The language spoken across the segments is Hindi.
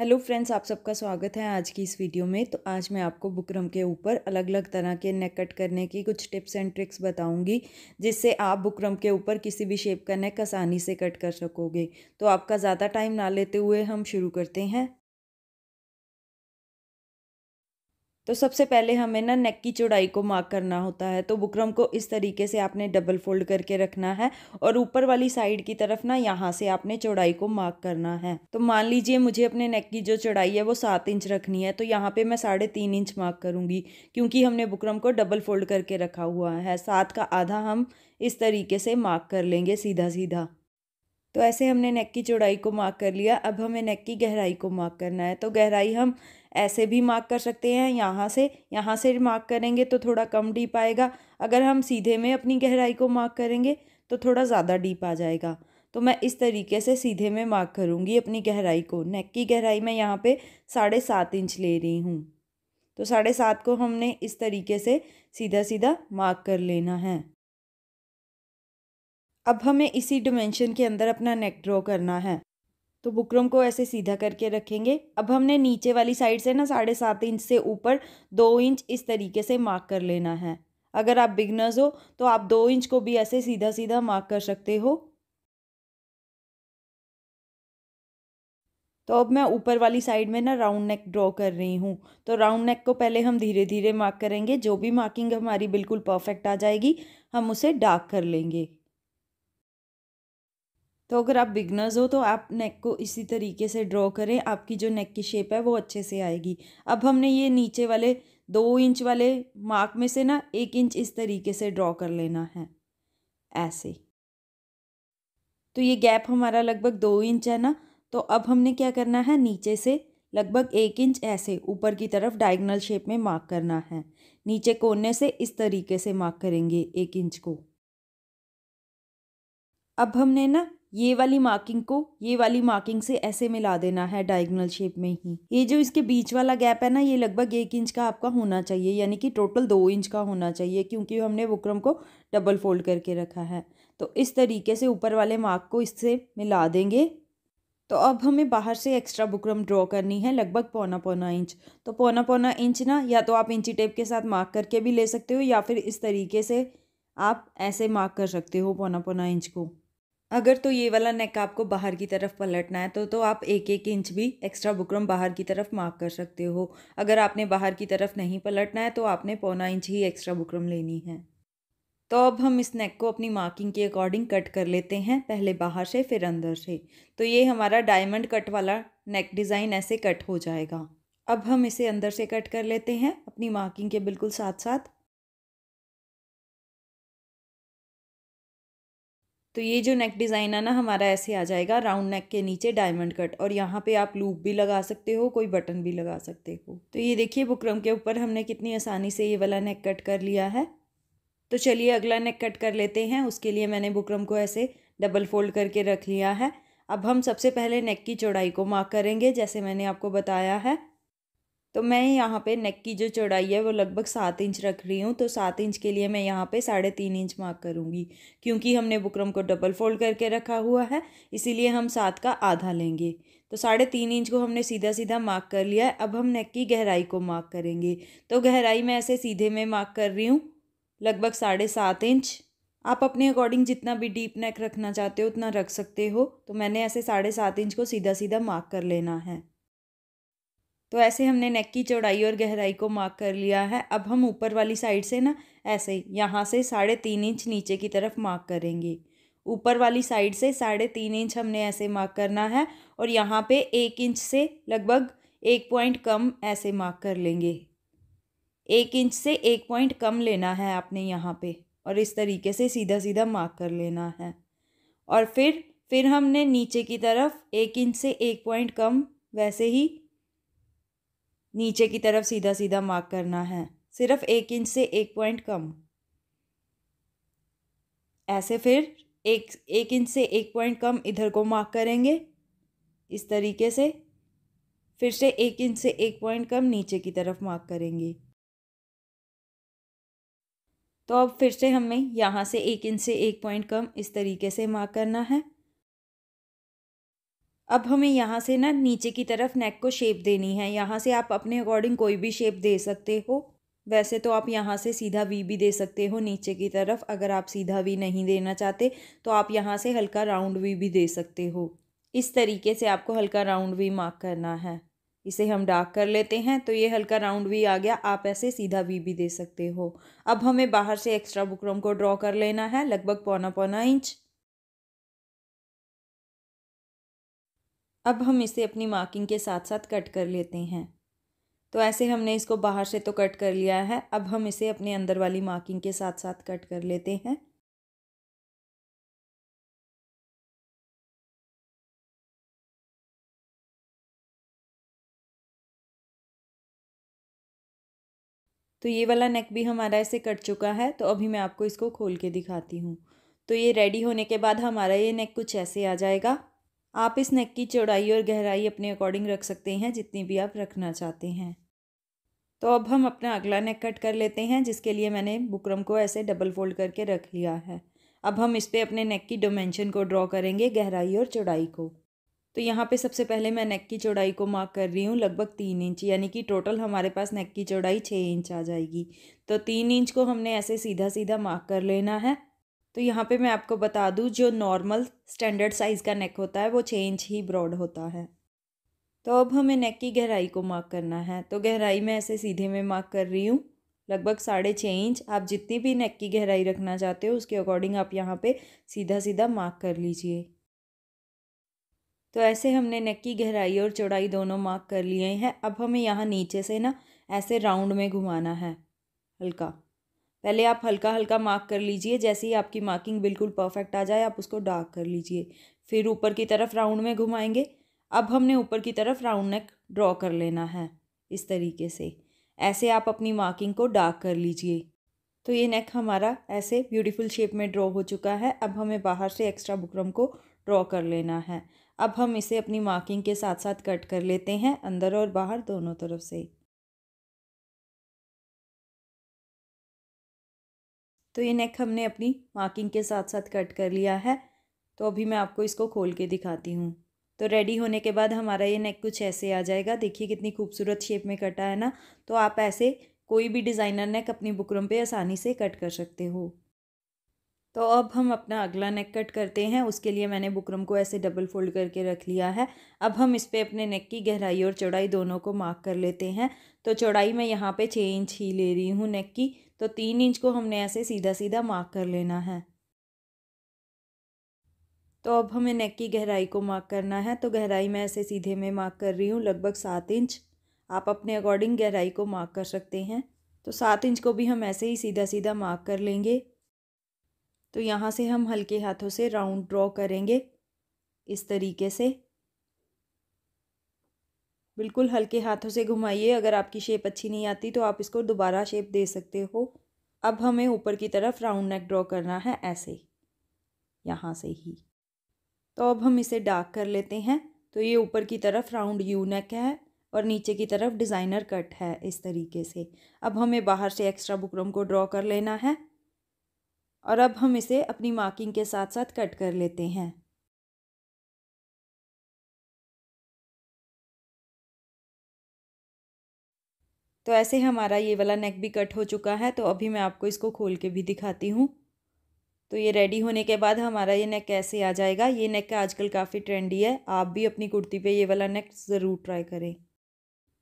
हेलो फ्रेंड्स आप सबका स्वागत है आज की इस वीडियो में तो आज मैं आपको बुकरम के ऊपर अलग अलग तरह के नेक कट करने की कुछ टिप्स एंड ट्रिक्स बताऊंगी जिससे आप बुकरम के ऊपर किसी भी शेप का नेक आसानी से कट कर सकोगे तो आपका ज़्यादा टाइम ना लेते हुए हम शुरू करते हैं तो सबसे पहले हमें ना नेक की चौड़ाई को मार्क करना होता है तो बुकरम को इस तरीके से आपने डबल फोल्ड करके रखना है और ऊपर वाली साइड की तरफ ना यहाँ से आपने चौड़ाई को मार्क करना है तो मान लीजिए मुझे अपने नेक की जो चौड़ाई है वो सात इंच रखनी है तो यहाँ पे मैं साढ़े तीन इंच मार्क करूँगी क्योंकि हमने बुकरम को डबल फोल्ड करके रखा हुआ है सात का आधा हम इस तरीके से मार्क कर लेंगे सीधा सीधा तो ऐसे हमने नेक की चौड़ाई को मार्क कर लिया अब हमें नेक की गहराई को मार्क करना है तो गहराई हम ऐसे भी मार्क कर सकते हैं यहाँ से यहाँ से मार्क करेंगे तो थोड़ा कम डीप आएगा अगर हम सीधे में अपनी गहराई को मार्क करेंगे तो थोड़ा ज़्यादा डीप आ जाएगा तो मैं इस तरीके से सीधे में मार्क करूँगी अपनी गहराई को नेक की गहराई मैं यहाँ पे साढ़े सात इंच ले रही हूँ तो साढ़े सात को हमने इस तरीके से सीधा सीधा मार्क कर लेना है अब हमें इसी डिमेंशन के अंदर अपना नेक ड्रॉ करना है तो बुकरम को ऐसे सीधा करके रखेंगे अब हमने नीचे वाली साइड से ना साढ़े सात इंच से ऊपर दो इंच इस तरीके से मार्क कर लेना है अगर आप बिगनर्स हो तो आप दो इंच को भी ऐसे सीधा सीधा मार्क कर सकते हो तो अब मैं ऊपर वाली साइड में ना राउंड नेक ड्रॉ कर रही हूँ तो राउंड नेक को पहले हम धीरे धीरे मार्क करेंगे जो भी मार्किंग हमारी बिल्कुल परफेक्ट आ जाएगी हम उसे डार्क कर लेंगे तो अगर आप बिगनर्स हो तो आप नेक को इसी तरीके से ड्रॉ करें आपकी जो नेक की शेप है वो अच्छे से आएगी अब हमने ये नीचे वाले दो इंच वाले मार्क में से ना एक इंच इस तरीके से ड्रॉ कर लेना है ऐसे तो ये गैप हमारा लगभग दो इंच है ना तो अब हमने क्या करना है नीचे से लगभग एक इंच ऐसे ऊपर की तरफ डायगनल शेप में मार्क करना है नीचे कोने से इस तरीके से मार्क करेंगे एक इंच को अब हमने ना ये वाली मार्किंग को ये वाली मार्किंग से ऐसे मिला देना है डायगोनल शेप में ही ये जो इसके बीच वाला गैप है ना ये लगभग एक इंच का आपका होना चाहिए यानी कि टोटल दो इंच का होना चाहिए क्योंकि हमने वक्रम को डबल फोल्ड करके रखा है तो इस तरीके से ऊपर वाले मार्क को इससे मिला देंगे तो अब हमें बाहर से एक्स्ट्रा बुकरम ड्रॉ करनी है लगभग पौना पौना इंच तो पौना पौना इंच ना या तो आप इंची टेप के साथ मार्क करके भी ले सकते हो या फिर इस तरीके से आप ऐसे मार्क कर सकते हो पौना पौना इंच को अगर तो ये वाला नेक आपको बाहर की तरफ पलटना है तो तो आप एक एक इंच भी एक्स्ट्रा बुकरम बाहर की तरफ मार्क कर सकते हो अगर आपने बाहर की तरफ नहीं पलटना है तो आपने पौना इंच ही एक्स्ट्रा बुकरम लेनी है तो अब हम इस नेक को अपनी मार्किंग के अकॉर्डिंग कट कर लेते हैं पहले बाहर से फिर अंदर से तो ये हमारा डायमंड कट वाला नेक डिज़ाइन ऐसे कट हो जाएगा अब हम इसे अंदर से कट कर लेते हैं अपनी मार्किंग के बिल्कुल साथ साथ तो ये जो नेक डिज़ाइन है ना हमारा ऐसे आ जाएगा राउंड नेक के नीचे डायमंड कट और यहाँ पे आप लूप भी लगा सकते हो कोई बटन भी लगा सकते हो तो ये देखिए बुकरम के ऊपर हमने कितनी आसानी से ये वाला नेक कट कर लिया है तो चलिए अगला नेक कट कर लेते हैं उसके लिए मैंने बुकरम को ऐसे डबल फोल्ड करके रख लिया है अब हम सबसे पहले नेक की चौड़ाई को मार्क करेंगे जैसे मैंने आपको बताया है तो मैं यहाँ पे नेक की जो चौड़ाई है वो लगभग सात इंच रख रही हूँ तो सात इंच के लिए मैं यहाँ पे साढ़े तीन इंच मार्क करूँगी क्योंकि हमने बुकरम को डबल फोल्ड करके रखा हुआ है इसीलिए हम सात का आधा लेंगे तो साढ़े तीन इंच को हमने सीधा सीधा मार्क कर लिया है अब हम नेक की गहराई को मार्क करेंगे तो गहराई मैं ऐसे सीधे में मार्क कर रही हूँ लगभग साढ़े सात इंच आप अपने अकॉर्डिंग जितना भी डीप नेक रखना चाहते हो उतना रख सकते हो तो मैंने ऐसे साढ़े सात इंच को सीधा सीधा मार्क कर लेना है तो ऐसे हमने नेक की चौड़ाई और गहराई को मार्क कर लिया है अब हम ऊपर वाली साइड से ना ऐसे यहाँ से साढ़े तीन इंच नीचे की तरफ मार्क करेंगे ऊपर वाली साइड से साढ़े तीन इंच हमने ऐसे मार्क करना है और यहाँ पे एक इंच से लगभग एक पॉइंट कम ऐसे मार्क कर लेंगे एक इंच से एक पॉइंट कम लेना है आपने यहाँ पर और इस तरीके से सीधा सीधा मार्क कर लेना है और फिर फिर हमने नीचे की तरफ एक इंच से एक पॉइंट कम वैसे ही नीचे की तरफ सीधा सीधा मार्क करना है सिर्फ एक इंच से एक पॉइंट कम ऐसे फिर एक एक इंच से एक पॉइंट कम इधर को मार्क करेंगे इस तरीके से फिर से एक इंच से एक पॉइंट कम नीचे की तरफ मार्क करेंगे तो अब फिर से हमें यहाँ से एक इंच से एक पॉइंट कम इस तरीके से मार्क करना है अब हमें यहाँ से ना नीचे की तरफ नेक को शेप देनी है यहाँ से आप अपने अकॉर्डिंग कोई भी शेप दे सकते हो वैसे तो आप यहाँ से सीधा वी भी दे सकते हो नीचे की तरफ अगर आप सीधा वी नहीं देना चाहते तो आप यहाँ से हल्का राउंड वी भी दे सकते हो इस तरीके से आपको हल्का राउंड वी मार्क करना है इसे हम डार्क कर लेते हैं तो ये हल्का राउंड वी आ गया आप ऐसे सीधा वी भी दे सकते हो अब हमें बाहर से एक्स्ट्रा बुकरम को ड्रॉ कर लेना है लगभग पौना पौना इंच अब हम इसे अपनी मार्किंग के साथ साथ कट कर लेते हैं तो ऐसे हमने इसको बाहर से तो कट कर लिया है अब हम इसे अपने अंदर वाली मार्किंग के साथ साथ कट कर लेते हैं तो ये वाला नेक भी हमारा ऐसे कट चुका है तो अभी मैं आपको इसको खोल के दिखाती हूँ तो ये रेडी होने के बाद हमारा ये नेक कुछ ऐसे आ जाएगा आप इस नेक की चौड़ाई और गहराई अपने अकॉर्डिंग रख सकते हैं जितनी भी आप रखना चाहते हैं तो अब हम अपना अगला नेक कट कर लेते हैं जिसके लिए मैंने बुकरम को ऐसे डबल फोल्ड करके रख लिया है अब हम इस पर अपने नेक की डोमेंशन को ड्रॉ करेंगे गहराई और चौड़ाई को तो यहाँ पे सबसे पहले मैं नेक की चौड़ाई को मार्क कर रही हूँ लगभग तीन इंच यानी कि टोटल हमारे पास नेक की चौड़ाई छः इंच आ जाएगी तो तीन इंच को हमने ऐसे सीधा सीधा मार्क कर लेना है तो यहाँ पे मैं आपको बता दूँ जो नॉर्मल स्टैंडर्ड साइज़ का नेक होता है वो छः इंच ही ब्रॉड होता है तो अब हमें नेक की गहराई को मार्क करना है तो गहराई मैं ऐसे सीधे में मार्क कर रही हूँ लगभग साढ़े छः इंच आप जितनी भी नेक की गहराई रखना चाहते हो उसके अकॉर्डिंग आप यहाँ पे सीधा सीधा मार्क कर लीजिए तो ऐसे हमने नेक की गहराई और चौड़ाई दोनों मार्क कर लिए हैं अब हमें यहाँ नीचे से ना ऐसे राउंड में घुमाना है हल्का पहले आप हल्का हल्का मार्क कर लीजिए जैसे ही आपकी मार्किंग बिल्कुल परफेक्ट आ जाए आप उसको डार्क कर लीजिए फिर ऊपर की तरफ राउंड में घुमाएंगे अब हमने ऊपर की तरफ राउंड नेक ड्रॉ कर लेना है इस तरीके से ऐसे आप अपनी मार्किंग को डार्क कर लीजिए तो ये नेक हमारा ऐसे ब्यूटीफुल शेप में ड्रॉ हो चुका है अब हमें बाहर से एक्स्ट्रा बुकरम को ड्रॉ कर लेना है अब हम इसे अपनी मार्किंग के साथ साथ कट कर लेते हैं अंदर और बाहर दोनों तरफ से तो ये नेक हमने अपनी मार्किंग के साथ साथ कट कर लिया है तो अभी मैं आपको इसको खोल के दिखाती हूँ तो रेडी होने के बाद हमारा ये नेक कुछ ऐसे आ जाएगा देखिए कितनी खूबसूरत शेप में कटा है ना तो आप ऐसे कोई भी डिज़ाइनर नेक अपनी बुकरम पे आसानी से कट कर सकते हो तो अब हम अपना अगला नेक कट करते हैं उसके लिए मैंने बुकरम को ऐसे डबल फोल्ड करके रख लिया है अब हम इस पर अपने नेक की गहराई और चौड़ाई दोनों को मार्क कर लेते हैं तो चौड़ाई मैं यहाँ पर छः इंच ही ले रही हूँ नेक की तो तीन इंच को हमने ऐसे सीधा सीधा मार्क कर लेना है तो अब हमें नेक की गहराई को मार्क करना है तो गहराई मैं ऐसे सीधे में मार्क कर रही हूँ लगभग सात इंच आप अपने अकॉर्डिंग गहराई को मार्क कर सकते हैं तो सात इंच को भी हम ऐसे ही सीधा सीधा मार्क कर लेंगे तो यहाँ से हम हल्के हाथों से राउंड ड्रॉ करेंगे इस तरीके से बिल्कुल हल्के हाथों से घुमाइए अगर आपकी शेप अच्छी नहीं आती तो आप इसको दोबारा शेप दे सकते हो अब हमें ऊपर की तरफ राउंड नेक ड्रॉ करना है ऐसे यहाँ से ही तो अब हम इसे डार्क कर लेते हैं तो ये ऊपर की तरफ राउंड यू नेक है और नीचे की तरफ डिज़ाइनर कट है इस तरीके से अब हमें बाहर से एक्स्ट्रा बुकरम को ड्रॉ कर लेना है और अब हम इसे अपनी मार्किंग के साथ साथ कट कर लेते हैं तो ऐसे हमारा ये वाला नेक भी कट हो चुका है तो अभी मैं आपको इसको खोल के भी दिखाती हूँ तो ये रेडी होने के बाद हमारा ये नेक कैसे आ जाएगा ये नेक का आजकल काफ़ी ट्रेंडी है आप भी अपनी कुर्ती पे ये वाला नेक ज़रूर ट्राई करें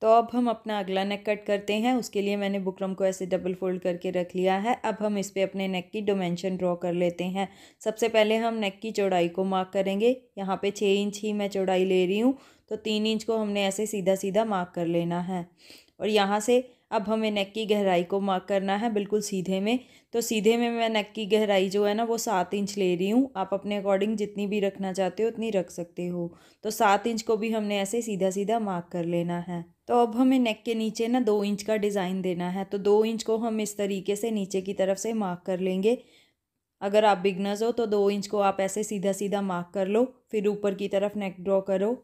तो अब हम अपना अगला नेक कट करते हैं उसके लिए मैंने बुकरम को ऐसे डबल फोल्ड करके रख लिया है अब हम इस पर अपने नेक की डोमेंशन ड्रॉ कर लेते हैं सबसे पहले हम नेक की चौड़ाई को मार्क करेंगे यहाँ पर छः इंच ही मैं चौड़ाई ले रही हूँ तो तीन इंच को हमने ऐसे सीधा सीधा मार्क कर लेना है और यहाँ से अब हमें नेक की गहराई को मार्क करना है बिल्कुल सीधे में तो सीधे में मैं नेक की गहराई जो है ना वो सात इंच ले रही हूँ आप अपने अकॉर्डिंग जितनी भी रखना चाहते हो उतनी रख सकते हो तो सात इंच को भी हमने ऐसे सीधा सीधा मार्क कर लेना है तो अब हमें नेक के नीचे ना दो इंच का डिज़ाइन देना है तो दो इंच को हम इस तरीके से नीचे की तरफ से मार्क कर लेंगे अगर आप बिगनर्स हो तो दो इंच को आप ऐसे सीधा सीधा मार्क कर लो फिर ऊपर की तरफ नेक ड्रॉ करो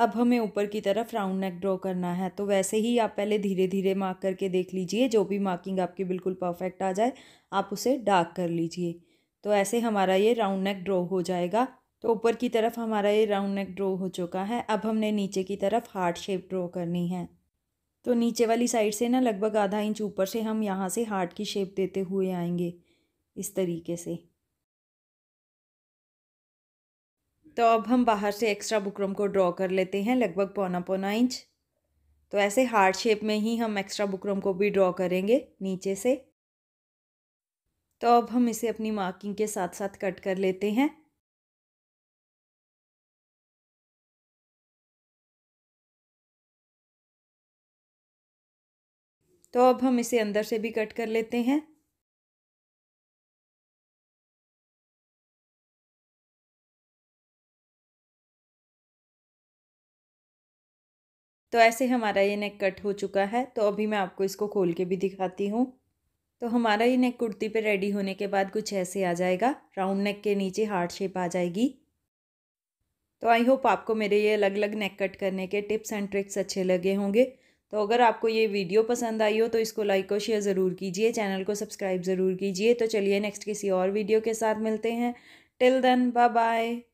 अब हमें ऊपर की तरफ राउंड नेक ड्रॉ करना है तो वैसे ही आप पहले धीरे धीरे मार्क करके देख लीजिए जो भी मार्किंग आपकी बिल्कुल परफेक्ट आ जाए आप उसे डार्क कर लीजिए तो ऐसे हमारा ये राउंड नेक ड्रॉ हो जाएगा तो ऊपर की तरफ हमारा ये राउंड नेक ड्रॉ हो चुका है अब हमने नीचे की तरफ हार्ट शेप ड्रॉ करनी है तो नीचे वाली साइड से ना लगभग आधा इंच ऊपर से हम यहाँ से हार्ट की शेप देते हुए आएंगे इस तरीके से तो अब हम बाहर से एक्स्ट्रा बुकरम को ड्रॉ कर लेते हैं लगभग पौना पौना इंच तो ऐसे हार्ड शेप में ही हम एक्स्ट्रा बुकरम को भी ड्रॉ करेंगे नीचे से तो अब हम इसे अपनी मार्किंग के साथ साथ कट कर लेते हैं तो अब हम इसे अंदर से भी कट कर लेते हैं तो ऐसे हमारा ये नेक कट हो चुका है तो अभी मैं आपको इसको खोल के भी दिखाती हूँ तो हमारा ये नेक कुर्ती पे रेडी होने के बाद कुछ ऐसे आ जाएगा राउंड नेक के नीचे हार्ट शेप आ जाएगी तो आई होप आपको मेरे ये अलग अलग नेक कट करने के टिप्स एंड ट्रिक्स अच्छे लगे होंगे तो अगर आपको ये वीडियो पसंद आई हो तो इसको लाइक और शेयर ज़रूर कीजिए चैनल को सब्सक्राइब ज़रूर कीजिए तो चलिए नेक्स्ट किसी और वीडियो के साथ मिलते हैं टिल देन बाय बाय